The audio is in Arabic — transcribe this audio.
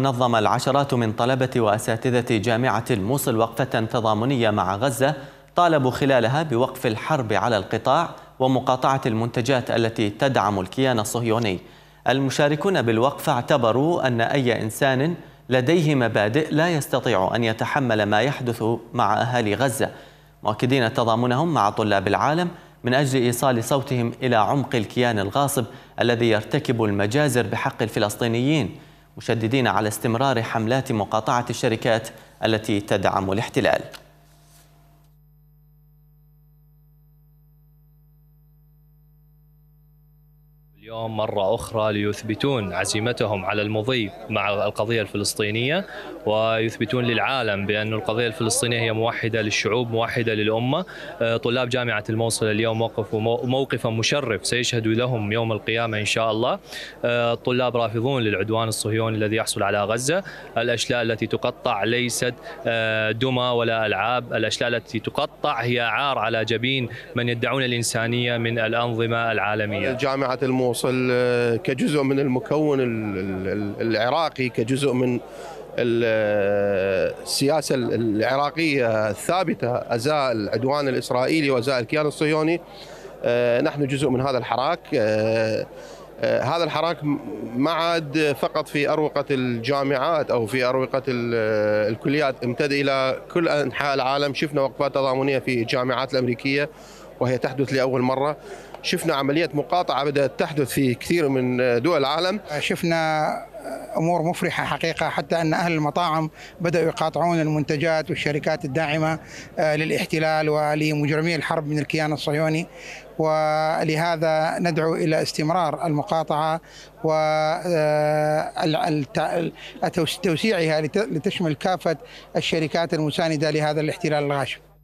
نظم العشرات من طلبة وأساتذة جامعة الموصل وقفة تضامنية مع غزة طالبوا خلالها بوقف الحرب على القطاع ومقاطعة المنتجات التي تدعم الكيان الصهيوني المشاركون بالوقفة اعتبروا أن أي إنسان لديه مبادئ لا يستطيع أن يتحمل ما يحدث مع أهالي غزة مؤكدين تضامنهم مع طلاب العالم من أجل إيصال صوتهم إلى عمق الكيان الغاصب الذي يرتكب المجازر بحق الفلسطينيين مشددين على استمرار حملات مقاطعة الشركات التي تدعم الاحتلال اليوم مرة أخرى ليثبتون عزيمتهم على المضي مع القضية الفلسطينية ويثبتون للعالم بأن القضية الفلسطينية هي موحدة للشعوب موحدة للأمة آه، طلاب جامعة الموصل اليوم وقفوا موقفا مشرف سيشهد لهم يوم القيامة إن شاء الله الطلاب آه، رافضون للعدوان الصهيوني الذي يحصل على غزة الأشلاء التي تقطع ليست آه، دمى ولا ألعاب الأشلاء التي تقطع هي عار على جبين من يدعون الإنسانية من الأنظمة العالمية جامعة الموصل الموصل آه، كجزء من المكون العراقي كجزء من آه، السياسة العراقية الثابتة أزاء العدوان الإسرائيلي وأزاء الكيان الصهيوني آه، نحن جزء من هذا الحراك هذا الحراك ما عاد فقط في أروقة الجامعات أو في أروقة الكليات امتد إلى كل أنحاء العالم شفنا وقفات تضامنية في الجامعات الأمريكية وهي تحدث لأول مرة شفنا عمليات مقاطعة بدأت تحدث في كثير من دول العالم شفنا امور مفرحه حقيقه حتى ان اهل المطاعم بداوا يقاطعون المنتجات والشركات الداعمه آه، للاحتلال ولمجرمي الحرب من الكيان الصهيوني ولهذا ندعو الى استمرار المقاطعه وتوسيعها آه، لتشمل كافه الشركات المسانده لهذا الاحتلال الغاشم